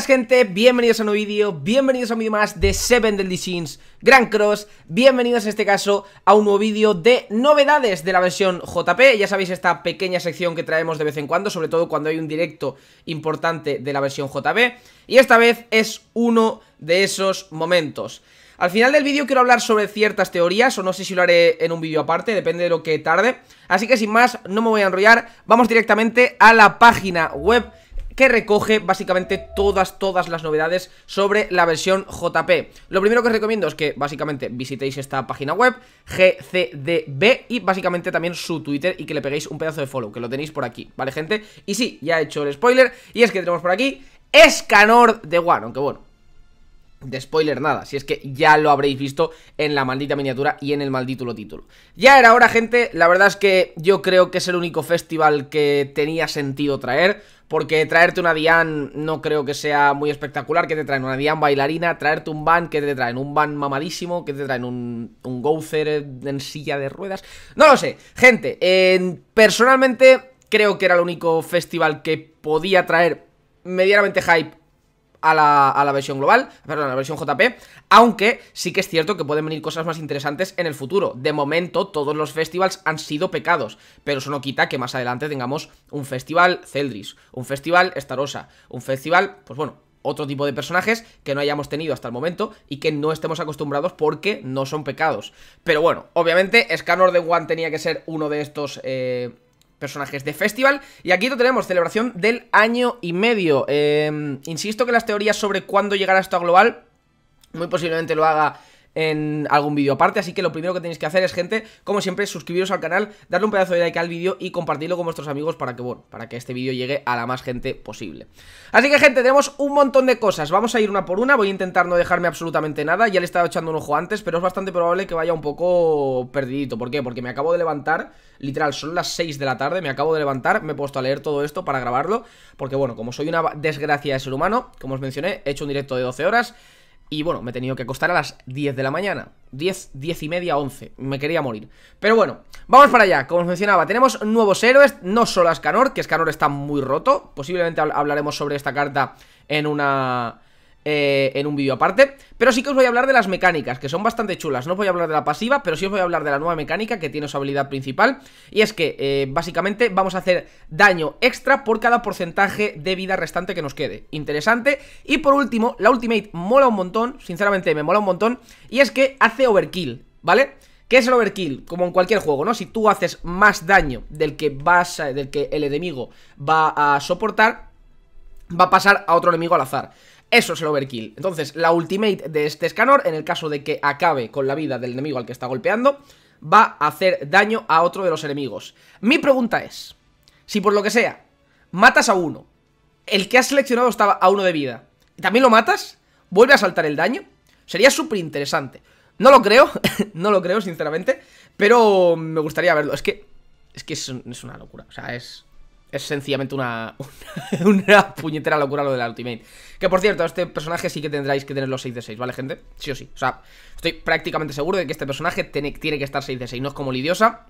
gente, bienvenidos a un nuevo vídeo, bienvenidos a un vídeo más de Seven Deadly Sins Grand Cross Bienvenidos en este caso a un nuevo vídeo de novedades de la versión JP Ya sabéis esta pequeña sección que traemos de vez en cuando, sobre todo cuando hay un directo importante de la versión JP Y esta vez es uno de esos momentos al final del vídeo quiero hablar sobre ciertas teorías, o no sé si lo haré en un vídeo aparte, depende de lo que tarde. Así que sin más, no me voy a enrollar, vamos directamente a la página web que recoge básicamente todas, todas las novedades sobre la versión JP. Lo primero que os recomiendo es que básicamente visitéis esta página web, GCDB, y básicamente también su Twitter y que le peguéis un pedazo de follow, que lo tenéis por aquí, ¿vale gente? Y sí, ya he hecho el spoiler, y es que tenemos por aquí Escanor de One, aunque bueno, de spoiler nada, si es que ya lo habréis visto en la maldita miniatura y en el maldito título. Ya era hora, gente, la verdad es que yo creo que es el único festival que tenía sentido traer, porque traerte una Dian no creo que sea muy espectacular, que te traen una Dian bailarina, traerte un van, que te traen un van mamadísimo, que te traen un, un Gozer en silla de ruedas, no lo sé. Gente, personalmente creo que era el único festival que podía traer medianamente hype a la, versión global, perdón, a la versión JP, aunque sí que es cierto que pueden venir cosas más interesantes en el futuro. De momento, todos los festivals han sido pecados, pero eso no quita que más adelante tengamos un festival Celdris, un festival Starosa, un festival, pues bueno, otro tipo de personajes que no hayamos tenido hasta el momento y que no estemos acostumbrados porque no son pecados. Pero bueno, obviamente Scanner de One tenía que ser uno de estos... Eh personajes de festival. Y aquí lo tenemos, celebración del año y medio. Em, insisto que las teorías sobre cuándo llegará esto a global, muy posiblemente lo haga en algún vídeo aparte, así que lo primero que tenéis que hacer es, gente, como siempre, suscribiros al canal, darle un pedazo de like al vídeo y compartirlo con vuestros amigos para que, para que este vídeo llegue a la más gente posible. Así que, gente, tenemos un montón de cosas, vamos a ir una por una, voy a intentar no dejarme absolutamente nada, ya le he estado echando un ojo antes, pero es bastante probable que vaya un poco perdidito, ¿por qué? Porque me acabo de levantar, literal, son las 6 de la tarde, me acabo de levantar, me he puesto a leer todo esto para grabarlo, porque bueno, como soy una desgracia de ser humano, como os mencioné, he hecho un directo de 12 horas, y bueno, me he tenido que acostar a las 10 de la mañana 10, 10 y media, 11 Me quería morir Pero bueno, vamos para allá Como funcionaba, mencionaba, tenemos nuevos héroes No solo a Escanor, que Escanor está muy roto Posiblemente hablaremos sobre esta carta en una eh, en un vídeo aparte Pero sí que os voy a hablar de las mecánicas, que son bastante chulas No os voy a hablar de la pasiva, pero sí os voy a hablar de la nueva mecánica que tiene su habilidad principal Y es que, eh, básicamente, vamos a hacer daño extra por cada porcentaje de vida restante que nos quede Interesante Y por último, la ultimate mola un montón, sinceramente me mola un montón Y es que hace overkill, ¿vale? Que es el overkill? Como en cualquier juego, ¿no? Si tú haces más daño del que, vas del que el enemigo va a soportar Va a pasar a otro enemigo al azar eso es el overkill. Entonces, la ultimate de este Escanor, en el caso de que acabe con la vida del enemigo al que está golpeando, va a hacer daño a otro de los enemigos. Mi pregunta es, si por lo que sea, matas a uno, el que has seleccionado estaba a uno de vida, ¿y también lo matas? ¿Vuelve a saltar el daño? Sería súper interesante. No lo creo, no lo creo, sinceramente, pero me gustaría verlo. Es que, es que es una locura, o sea, es es sencillamente una, una, puñetera locura lo de la Ultimate. Que por cierto, este personaje sí que tendráis que tener los 6 de 6, ¿vale, gente? Sí o sí. O sea, estoy prácticamente seguro de que este personaje tiene, que estar 6 de 6. No es como Lidiosa,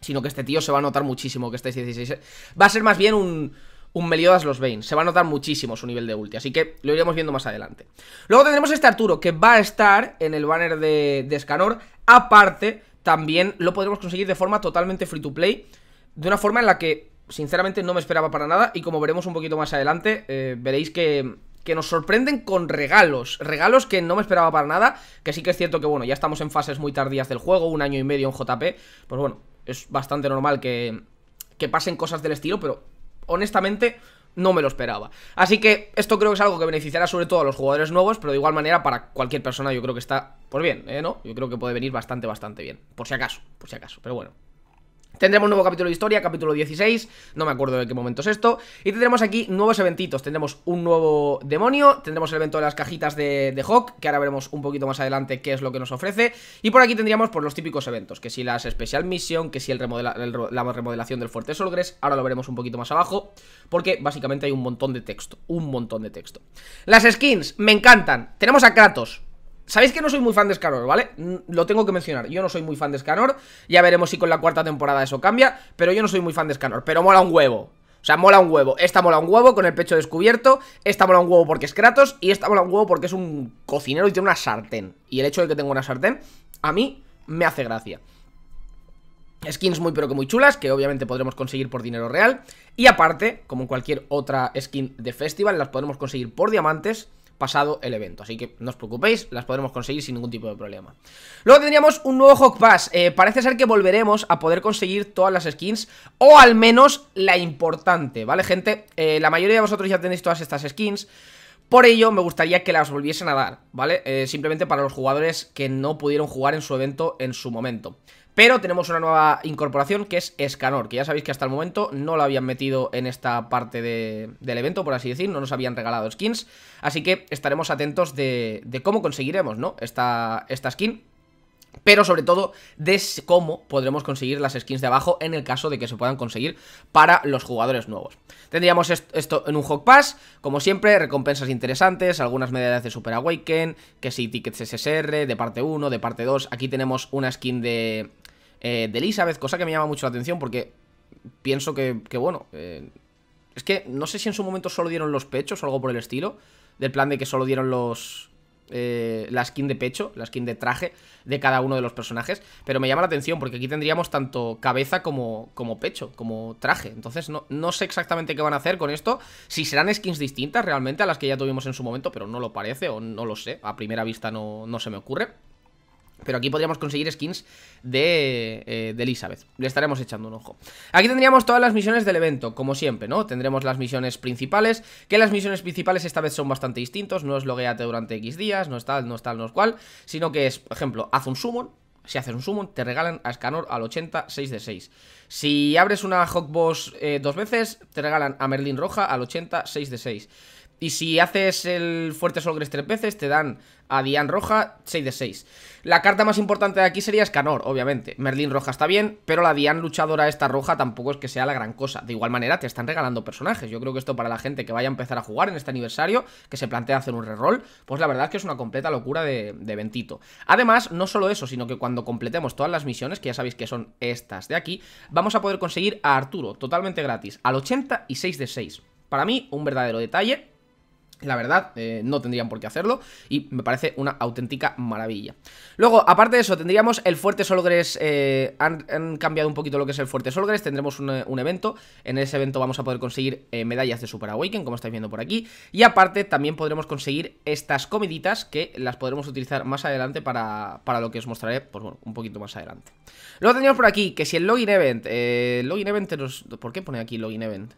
sino que este tío se va a notar muchísimo que esté 16. Va a ser más bien un, un Meliodas los Bane. Se va a notar muchísimo su nivel de ulti, así que lo iremos viendo más adelante. Luego tendremos este Arturo, que va a estar en el banner de, de Scanor. Aparte, también lo podremos conseguir de forma totalmente free to play. De una forma en la que sinceramente no me esperaba para nada y como veremos un poquito más adelante, eh, veréis que, nos sorprenden con regalos, regalos que no me esperaba para nada, que sí que es cierto que bueno, ya estamos en fases muy tardías del juego, un año y medio en JP, pues bueno, es bastante normal que, que pasen cosas del estilo, pero honestamente no me lo esperaba. Así que esto creo que es algo que beneficiará sobre todo a los jugadores nuevos, pero de igual manera para cualquier persona yo creo que está, pues bien, ¿eh? ¿no? Yo creo que puede venir bastante, bastante bien, por si acaso, por si acaso, pero bueno. Tendremos un nuevo capítulo de historia, capítulo 16, no me acuerdo de qué momento es esto Y tendremos aquí nuevos eventitos, tendremos un nuevo demonio Tendremos el evento de las cajitas de, de, Hawk, que ahora veremos un poquito más adelante qué es lo que nos ofrece Y por aquí tendríamos por pues, los típicos eventos, que si las Special Mission, que si la remodelación del Fuerte Solgres Ahora lo veremos un poquito más abajo, porque básicamente hay un montón de texto, un montón de texto Las skins, me encantan, tenemos a Kratos Sabéis que no soy muy fan de Scanor, ¿vale? Mm, lo tengo que mencionar, yo no soy muy fan de Scanor Ya veremos si con la cuarta temporada eso cambia Pero yo no soy muy fan de Scanor, pero mola un huevo o sea, mola un huevo. Esta mola un huevo con el pecho descubierto. Esta mola un huevo porque es Kratos. Y esta mola un huevo porque es un cocinero y tiene una sartén. Y el hecho de que tenga una sartén, a mí me hace gracia. Skins muy pero que muy chulas, que obviamente podremos conseguir por dinero real. Y aparte, como cualquier otra skin de festival, las podremos conseguir por diamantes pasado el evento. Así que no os preocupéis, las podremos conseguir sin ningún tipo de problema. Luego tendríamos un nuevo Hawk Pass. Eh, parece ser que volveremos a poder conseguir todas las skins, o al menos la importante, ¿vale, gente? Eh, la mayoría de vosotros ya tenéis todas estas skins. Por ello, me gustaría que las volviesen a dar, ¿vale? Eh, simplemente para los jugadores que no pudieron jugar en su evento en su momento. Pero tenemos una nueva incorporación que es Escanor, que ya sabéis que hasta el momento no la habían metido en esta parte del evento, por así decir, no nos habían regalado skins, así que estaremos atentos de, cómo conseguiremos ¿no? esta skin pero sobre todo de cómo podremos conseguir las skins de abajo en el caso de que se puedan conseguir para los jugadores nuevos. Tendríamos esto en un Hawk Pass, como siempre, recompensas interesantes, algunas medallas de Super Awaken, que si sí, tickets SSR, de parte 1, de parte 2, aquí tenemos una skin de, eh, de Elizabeth, cosa que me llama mucho la atención porque pienso que, bueno, eh, es que no sé si en su momento solo dieron los pechos o algo por el estilo, del plan de que solo dieron los eh, la skin de pecho, la skin de traje de cada uno de los personajes. Pero me llama la atención porque aquí tendríamos tanto cabeza como, como pecho, como traje. Entonces no, sé exactamente qué van a hacer con esto. Si serán skins distintas realmente a las que ya tuvimos en su momento, pero no lo parece o no lo sé. A primera vista no, no se me ocurre. Pero aquí podríamos conseguir skins eh, de, Elizabeth. Le estaremos echando un ojo. Aquí tendríamos todas las misiones del evento, como siempre, ¿no? Tendremos las misiones principales, que las misiones principales esta vez son bastante distintos. No es logueate durante X días, no es tal, no es tal, no es cual. Sino que es, por ejemplo, haz un summon. Si haces un summon, te regalan a Scanor al 80 6 de 6. Si abres una Hawk Boss eh, dos veces, te regalan a Merlin Roja al 80 6 de 6. Y si haces el fuerte Solgres tres peces, te dan a Dian Roja 6 de 6. La carta más importante de aquí sería Escanor, obviamente. Merlín Roja está bien, pero la Dian luchadora esta roja tampoco es que sea la gran cosa. De igual manera, te están regalando personajes. Yo creo que esto para la gente que vaya a empezar a jugar en este aniversario, que se plantea hacer un reroll, pues la verdad es que es una completa locura de, de ventito. Además, no solo eso, sino que cuando completemos todas las misiones, que ya sabéis que son estas de aquí, vamos a poder conseguir a Arturo, totalmente gratis, al 86 de 6. Para mí, un verdadero detalle la verdad, eh, no tendrían por qué hacerlo y me parece una auténtica maravilla. Luego, aparte de eso, tendríamos el Fuerte Solgres, eh, han, cambiado un poquito lo que es el Fuerte Solgres, tendremos un, evento, en ese evento vamos a poder conseguir eh, medallas de Super Awaken, como estáis viendo por aquí, y aparte también podremos conseguir estas comiditas que las podremos utilizar más adelante para, lo que os mostraré, por pues un poquito más adelante. Luego tendríamos por aquí que si el Login Event, Login Event, ¿por qué pone aquí Login Event?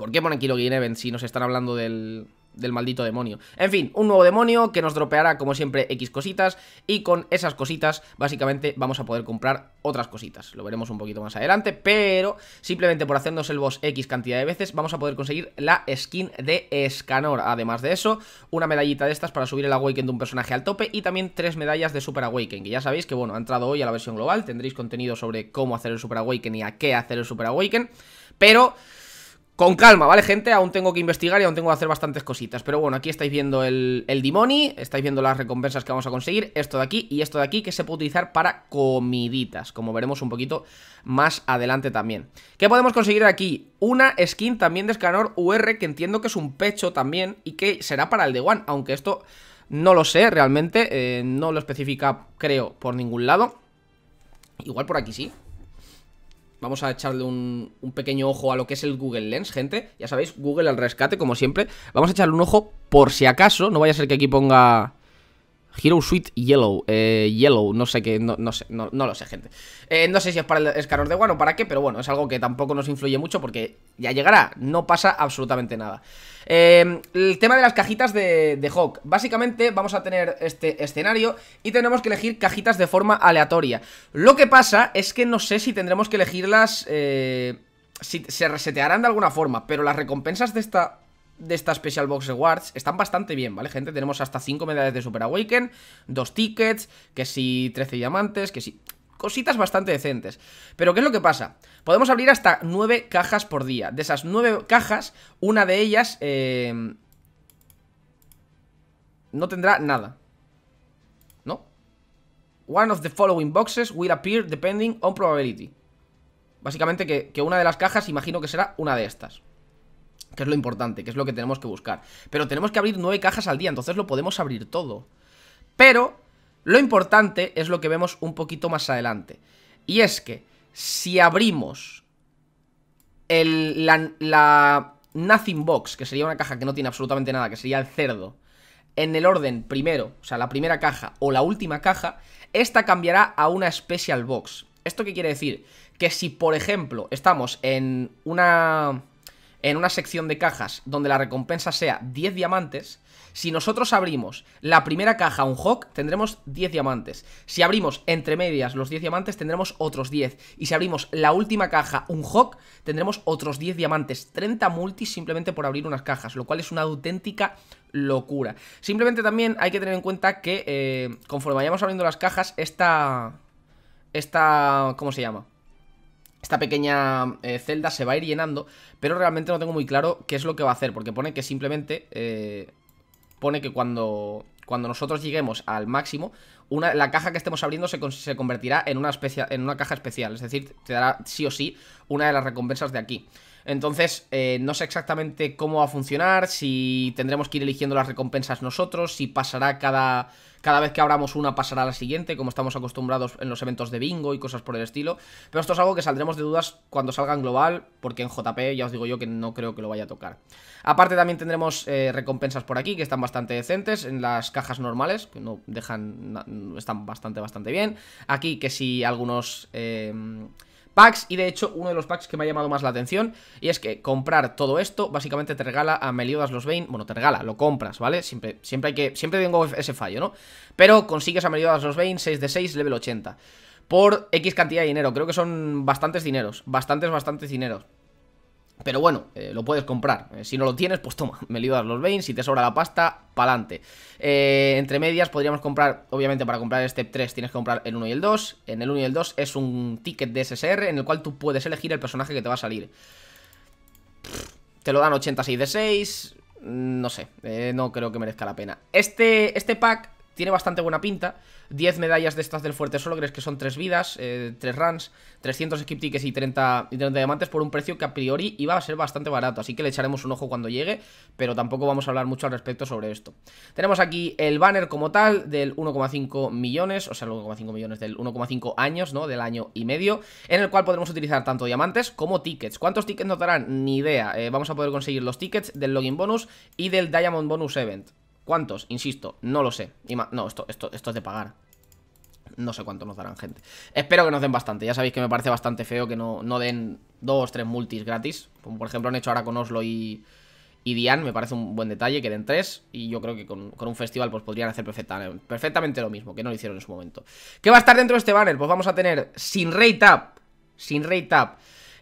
¿Por qué ponen aquí Event si nos están hablando del, del maldito demonio. En fin, un nuevo demonio que nos dropeará como siempre X cositas y con esas cositas básicamente vamos a poder comprar otras cositas. Lo veremos un poquito más adelante, pero simplemente por hacernos el boss X cantidad de veces vamos a poder conseguir la skin de Escanor. Además de eso, una medallita de estas para subir el Awaken de un personaje al tope y también tres medallas de Super Awaken, que ya sabéis que bueno, ha entrado hoy a la versión global, tendréis contenido sobre cómo hacer el Super Awaken y a qué hacer el Super Awaken, pero... Con calma, ¿vale, gente? Aún tengo que investigar y aún tengo que hacer bastantes cositas Pero bueno, aquí estáis viendo el, el Dimoni Estáis viendo las recompensas que vamos a conseguir Esto de aquí y esto de aquí que se puede utilizar para comiditas Como veremos un poquito más adelante también ¿Qué podemos conseguir aquí? Una skin también de Escanor UR Que entiendo que es un pecho también Y que será para el de One Aunque esto no lo sé realmente eh, No lo especifica, creo, por ningún lado Igual por aquí sí Vamos a echarle un, pequeño ojo a lo que es el Google Lens, gente. Ya sabéis, Google al rescate, como siempre. Vamos a echarle un ojo por si acaso. No vaya a ser que aquí ponga Hero Suite Yellow, eh, Yellow, no sé qué, no, no lo sé, gente. Eh, no sé si es para el escalón de Guano o para qué, pero bueno, es algo que tampoco nos influye mucho porque ya llegará, no pasa absolutamente nada. Eh, el tema de las cajitas de, de, Hawk. Básicamente vamos a tener este escenario y tenemos que elegir cajitas de forma aleatoria. Lo que pasa es que no sé si tendremos que elegirlas, si se resetearán de alguna forma, pero las recompensas de esta de esta Special Box Rewards están bastante bien, ¿vale, gente? Tenemos hasta 5 medallas de Super Awaken, 2 tickets, que si 13 diamantes, que si... Cositas bastante decentes. Pero ¿qué es lo que pasa? Podemos abrir hasta 9 cajas por día. De esas 9 cajas, una de ellas eh... no tendrá nada. ¿No? One of the following boxes will appear depending on probability. Básicamente que, que una de las cajas imagino que será una de estas que es lo importante, que es lo que tenemos que buscar. Pero tenemos que abrir nueve cajas al día, entonces lo podemos abrir todo. Pero lo importante es lo que vemos un poquito más adelante. Y es que si abrimos la, la Nothing Box, que sería una caja que no tiene absolutamente nada, que sería el cerdo, en el orden primero, o sea, la primera caja o la última caja, esta cambiará a una Special Box. ¿Esto qué quiere decir? Que si, por ejemplo, estamos en una en una sección de cajas donde la recompensa sea 10 diamantes, si nosotros abrimos la primera caja un Hawk, tendremos 10 diamantes. Si abrimos entre medias los 10 diamantes, tendremos otros 10. Y si abrimos la última caja un Hawk, tendremos otros 10 diamantes. 30 multis simplemente por abrir unas cajas, lo cual es una auténtica locura. Simplemente también hay que tener en cuenta que eh, conforme vayamos abriendo las cajas, esta... Esta... ¿Cómo se llama? esta pequeña eh, celda se va a ir llenando, pero realmente no tengo muy claro qué es lo que va a hacer, porque pone que simplemente eh, pone que cuando, cuando nosotros lleguemos al máximo, una, la caja que estemos abriendo se, convertirá en una, en una caja especial, es decir, te dará sí o sí una de las recompensas de aquí. Entonces, eh, no sé exactamente cómo va a funcionar, si tendremos que ir eligiendo las recompensas nosotros, si pasará cada, cada vez que abramos una pasará a la siguiente, como estamos acostumbrados en los eventos de bingo y cosas por el estilo. Pero esto es algo que saldremos de dudas cuando salga en global, porque en JP ya os digo yo que no creo que lo vaya a tocar. Aparte también tendremos eh, recompensas por aquí, que están bastante decentes, en las cajas normales, que no dejan, están bastante, bastante bien. Aquí que si algunos... Eh, y de hecho uno de los packs que me ha llamado más la atención y es que comprar todo esto básicamente te regala a Meliodas los Bane, bueno, te regala, lo compras, ¿vale? Siempre, siempre hay que, siempre tengo ese fallo, ¿no? Pero consigues a Meliodas los Bane 6 de 6, level 80 por X cantidad de dinero, creo que son bastantes dineros, bastantes, bastantes dineros pero bueno, eh, lo puedes comprar. Eh, si no lo tienes, pues toma, me a los veins. Si te sobra la pasta, pa'lante. Eh, entre medias podríamos comprar, obviamente para comprar el Step 3 tienes que comprar el 1 y el 2. En el 1 y el 2 es un ticket de SSR en el cual tú puedes elegir el personaje que te va a salir. Te lo dan 86 de 6. Mm, no sé, no creo que merezca la pena. Este, este pack tiene bastante buena pinta. 10 medallas de estas del Fuerte solo crees que son 3 vidas, eh, tres 3 runs, 300 skip tickets y 30, diamantes por un precio que a priori iba a ser bastante barato. Así que le echaremos un ojo cuando llegue, pero tampoco vamos a hablar mucho al respecto sobre esto. Tenemos aquí el banner como tal del 1,5 millones, o sea, el 1,5 millones del 1,5 años, ¿no? Del año y medio, en el cual podremos utilizar tanto diamantes como tickets. ¿Cuántos tickets nos darán? Ni idea. Eh, vamos a poder conseguir los tickets del login bonus y del Diamond Bonus Event. ¿Cuántos? Insisto, no lo sé. No, esto, esto, esto es de pagar. No sé cuánto nos darán, gente. Espero que nos den bastante. Ya sabéis que me parece bastante feo que no, no den dos, tres multis gratis. Como por ejemplo han hecho ahora con Oslo y, y Dian. Me parece un buen detalle que den tres. Y yo creo que con, un festival pues podrían hacer perfectamente lo mismo, que no lo hicieron en su momento. ¿Qué va a estar dentro de este banner? Pues vamos a tener sin rate up. Sin rate up.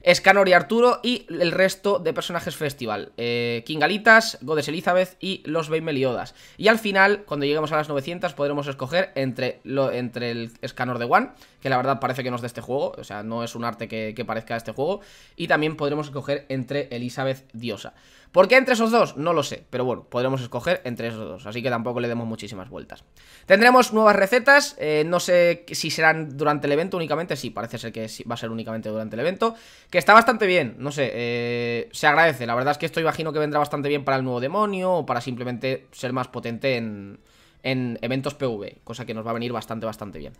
Escanor y Arturo y el resto de personajes festival. Eh, Kingalitas, Godes Elizabeth y los Beimeliodas. Y al final, cuando lleguemos a las 900, podremos escoger entre, entre el Escanor de One, que la verdad parece que no es de este juego, o sea, no es un arte que, que parezca de este juego, y también podremos escoger entre Elizabeth Diosa. ¿Por qué entre esos dos? No lo sé, pero bueno, podremos escoger entre esos dos, así que tampoco le demos muchísimas vueltas. Tendremos nuevas recetas, eh, no sé si serán durante el evento únicamente, sí, parece ser que va a ser únicamente durante el evento, que está bastante bien, no sé, eh, se agradece, la verdad es que esto imagino que vendrá bastante bien para el nuevo demonio o para simplemente ser más potente en, en eventos PV, cosa que nos va a venir bastante, bastante bien.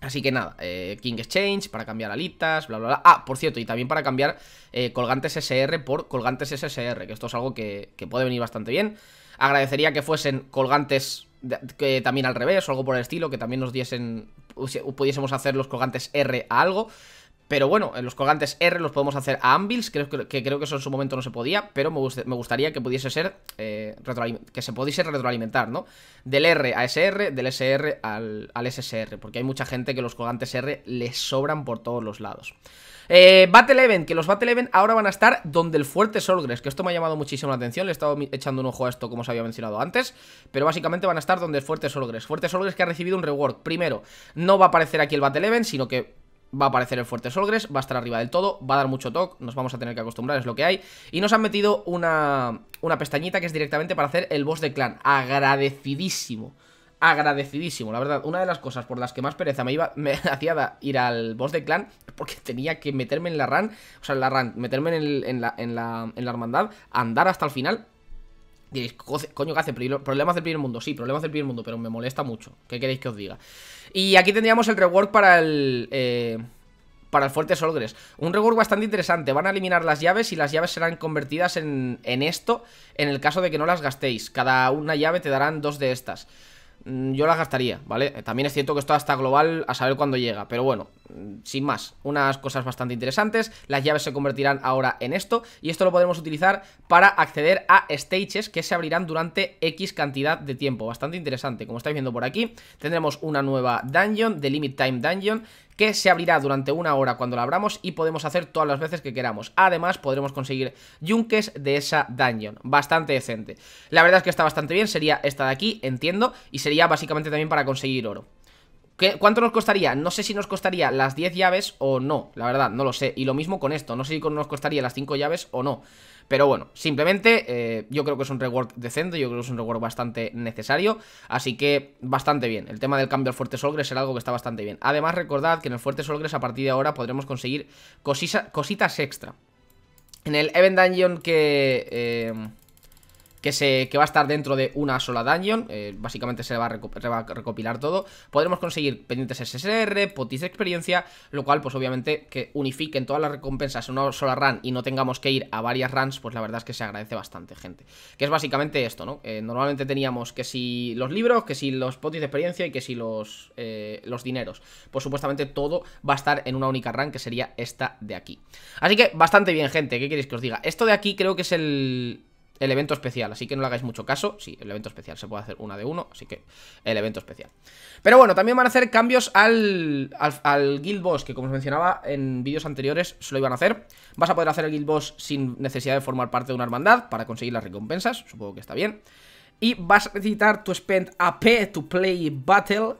Así que nada, eh, King Exchange para cambiar alitas, bla, bla, bla. Ah, por cierto, y también para cambiar eh, colgantes SR por colgantes SSR, que esto es algo que, puede venir bastante bien. Agradecería que fuesen colgantes que también al revés o algo por el estilo, que también nos diesen, pudiésemos hacer los colgantes R a algo. Pero bueno, los colgantes R los podemos hacer a anvils, creo que, creo que eso en su momento no se podía, pero me, gustaría que pudiese ser, eh, que se pudiese retroalimentar, ¿no? Del R a SR, del SR al, al SSR, porque hay mucha gente que los colgantes R les sobran por todos los lados. Eh, Battle Event, que los Battle Event ahora van a estar donde el fuerte Solgres, que esto me ha llamado muchísimo la atención, le he estado echando un ojo a esto como os había mencionado antes, pero básicamente van a estar donde el fuerte Solgres. Fuerte Solgres que ha recibido un reward. Primero, no va a aparecer aquí el Battle Event, sino que va a aparecer el fuerte Solgres, va a estar arriba del todo, va a dar mucho toque, nos vamos a tener que acostumbrar, es lo que hay. Y nos han metido una, pestañita que es directamente para hacer el boss de clan. Agradecidísimo. Agradecidísimo, la verdad, una de las cosas por las que más pereza me iba, me hacía ir al boss de clan Porque tenía que meterme en la run, o sea, en la run, meterme en, la, en, la, en la hermandad Andar hasta el final Diréis, coño, ¿qué hace? Problemas del primer mundo, sí, problemas del primer mundo, pero me molesta mucho. ¿Qué queréis que os diga? Y aquí tendríamos el reward para el... Eh, para el Fuerte Solgres. Un rework bastante interesante. Van a eliminar las llaves y las llaves serán convertidas en, en esto en el caso de que no las gastéis. Cada una llave te darán dos de estas. Mm, yo las gastaría, ¿vale? También es cierto que esto hasta global a saber cuándo llega, pero bueno, mm, sin más, unas cosas bastante interesantes, las llaves se convertirán ahora en esto y esto lo podremos utilizar para acceder a stages que se abrirán durante X cantidad de tiempo, bastante interesante, como estáis viendo por aquí, tendremos una nueva dungeon, The Limit Time Dungeon, que se abrirá durante una hora cuando la abramos y podemos hacer todas las veces que queramos. Además, podremos conseguir yunques de esa dungeon. Bastante decente. La verdad es que está bastante bien, sería esta de aquí, entiendo, y sería básicamente también para conseguir oro. ¿Cuánto nos costaría? No sé si nos costaría las 10 llaves o no, la verdad, no lo sé. Y lo mismo con esto, no sé si nos costaría las 5 llaves o no. Pero bueno, simplemente eh, yo creo que es un reward decente, yo creo que es un reward bastante necesario, así que bastante bien. El tema del cambio al Fuerte Solgres era algo que está bastante bien. Además recordad que en el Fuerte Solgres a partir de ahora podremos conseguir cositas extra. En el Event Dungeon que... Eh, que, se, que va a estar dentro de una sola dungeon. Eh, básicamente se va, a recopilar todo. Podremos conseguir pendientes SSR, potis de experiencia, lo cual pues obviamente que unifiquen todas las recompensas en una sola run y no tengamos que ir a varias runs, pues la verdad es que se agradece bastante, gente. Que es básicamente esto, ¿no? Eh, normalmente teníamos que si los libros, que si los potis de experiencia y que si los, eh, los dineros. Pues supuestamente todo va a estar en una única run, que sería esta de aquí. Así que bastante bien, gente, ¿qué queréis que os diga? Esto de aquí creo que es el el evento especial, así que no le hagáis mucho caso. Sí, el evento especial se puede hacer una de uno, así que el evento especial. Pero bueno, también van a hacer cambios al, al, Guild Boss, que como os mencionaba en vídeos anteriores, se lo iban a hacer. Vas a poder hacer el Guild Boss sin necesidad de formar parte de una hermandad para conseguir las recompensas, supongo que está bien. Y vas a necesitar tu spend AP to play battle.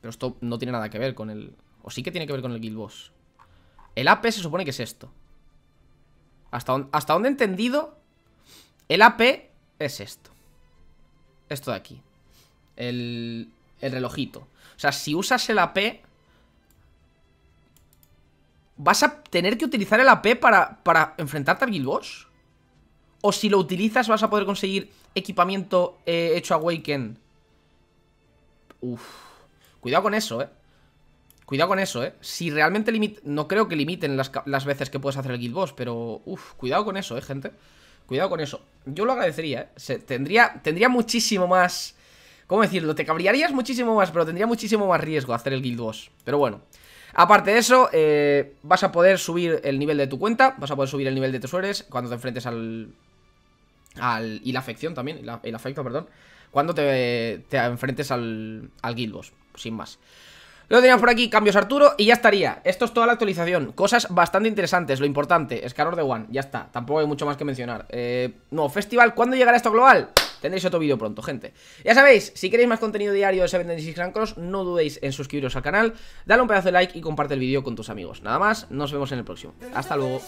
Pero esto no tiene nada que ver con el... O sí que tiene que ver con el Guild Boss. El AP se supone que es esto. Hasta, donde he entendido, el AP es esto. Esto de aquí. El, el relojito. O sea, si usas el AP, ¿Vas a tener que utilizar el AP para, para enfrentarte al Guild Boss? ¿O si lo utilizas vas a poder conseguir equipamiento eh, hecho Awaken? Uf. Cuidado con eso, eh. Cuidado con eso, ¿eh? Si realmente limit... No creo que limiten las, veces que puedes hacer el guild boss, pero... Uf, cuidado con eso, ¿eh, gente? Cuidado con eso. Yo lo agradecería, ¿eh? Se, tendría, tendría muchísimo más... ¿Cómo decirlo? Te cabrearías muchísimo más, pero tendría muchísimo más riesgo hacer el guild boss. Pero bueno. Aparte de eso, eh, vas a poder subir el nivel de tu cuenta, vas a poder subir el nivel de tus cuando te enfrentes al... al y la afección también, el afecto, perdón. Cuando te, te enfrentes al, al guild boss, sin más. Lo teníamos por aquí, cambios Arturo y ya estaría Esto es toda la actualización, cosas bastante interesantes Lo importante, calor de One, ya está Tampoco hay mucho más que mencionar eh, No, festival, ¿cuándo llegará esto global? Tendréis otro vídeo pronto, gente Ya sabéis, si queréis más contenido diario de 76 Grand No dudéis en suscribiros al canal Dale un pedazo de like y comparte el vídeo con tus amigos Nada más, nos vemos en el próximo Hasta luego